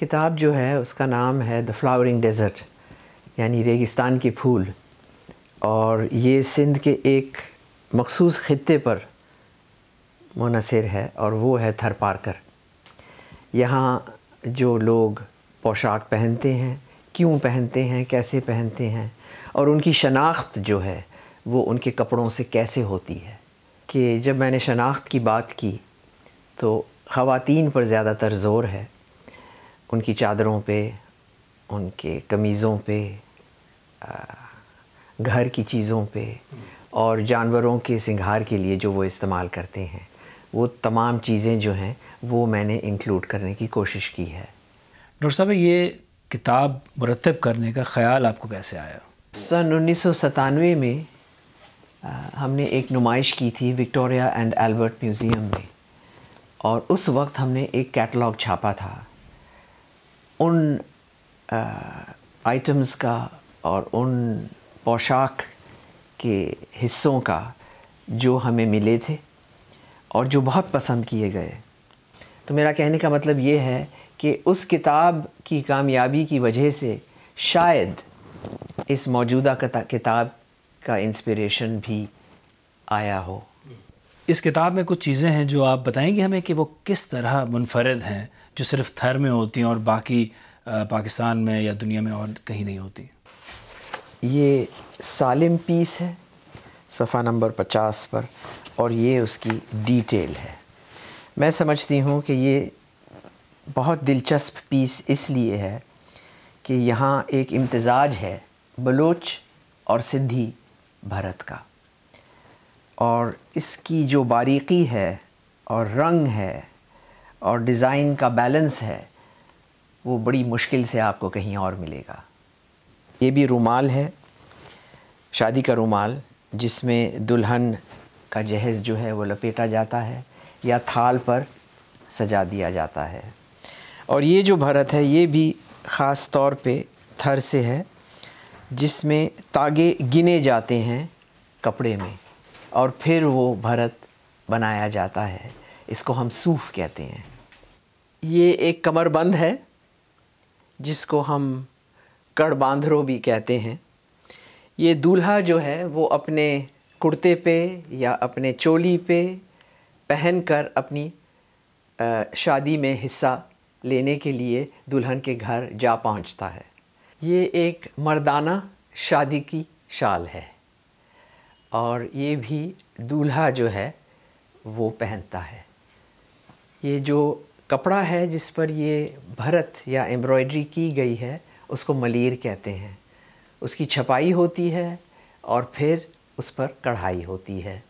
کتاب جو ہے اس کا نام ہے دا فلاورنگ ڈیزرٹ یعنی ریگستان کے پھول اور یہ سندھ کے ایک مخصوص خطے پر منحصر ہے اور وہ ہے تھر پارکر یہاں جو لوگ پوشاک پہنتے ہیں کیوں پہنتے ہیں کیسے پہنتے ہیں اور ان کی شناخت جو ہے وہ ان کے کپڑوں سے کیسے ہوتی ہے کہ جب میں نے شناخت کی بات کی تو خواتین پر زیادہ تر زور ہے ان کی چادروں پہ ان کے قمیضوں پہ گھر کی چیزوں پہ اور جانوروں کے سنگھار کے لیے جو وہ استعمال کرتے ہیں وہ تمام چیزیں جو ہیں وہ میں نے انکلوڈ کرنے کی کوشش کی ہے ڈاکٹر صاحب یہ کتاب مرتب کرنے کا خیال آپ کو کیسے آیا سن انیس سو ستانوے میں ہم نے ایک نمائش کی تھی وکٹوریا اینڈ البرٹ میوزیم میں اور اس وقت ہم نے ایک کیٹلاگ چھاپا تھا ان آئٹمس کا اور ان پوشاک کے حصوں کا جو ہمیں ملے تھے اور جو بہت پسند کیے گئے تو میرا کہنے کا مطلب یہ ہے کہ اس کتاب کی کامیابی کی وجہ سے شاید اس موجودہ کتاب کا انسپریشن بھی آیا ہو اس کتاب میں کچھ چیزیں ہیں جو آپ بتائیں گے ہمیں کہ وہ کس طرح منفرد ہیں جو صرف تھر میں ہوتی ہیں اور باقی پاکستان میں یا دنیا میں اور کہیں نہیں ہوتی یہ سالم پیس ہے صفحہ نمبر پچاس پر اور یہ اس کی ڈیٹیل ہے میں سمجھتی ہوں کہ یہ بہت دلچسپ پیس اس لیے ہے کہ یہاں ایک امتزاج ہے بلوچ اور صدھی بھرت کا اور اس کی جو باریکی ہے اور رنگ ہے اور ڈیزائن کا بیلنس ہے وہ بڑی مشکل سے آپ کو کہیں اور ملے گا یہ بھی رومال ہے شادی کا رومال جس میں دلہن کا جہیز جو ہے وہ لپیٹا جاتا ہے یا تھال پر سجا دیا جاتا ہے اور یہ جو بھرت ہے یہ بھی خاص طور پہ تھر سے ہے جس میں تاگے گنے جاتے ہیں کپڑے میں اور پھر وہ بھرت بنایا جاتا ہے اس کو ہم سوف کہتے ہیں یہ ایک کمر بند ہے جس کو ہم کڑ باندھرو بھی کہتے ہیں یہ دولہا جو ہے وہ اپنے کرتے پہ یا اپنے چولی پہ پہن کر اپنی شادی میں حصہ لینے کے لیے دلہن کے گھر جا پہنچتا ہے یہ ایک مردانہ شادی کی شال ہے اور یہ بھی دولہا جو ہے وہ پہنتا ہے یہ جو کپڑا ہے جس پر یہ بھرت یا ایمبرائڈری کی گئی ہے اس کو ملیر کہتے ہیں اس کی چھپائی ہوتی ہے اور پھر اس پر کڑھائی ہوتی ہے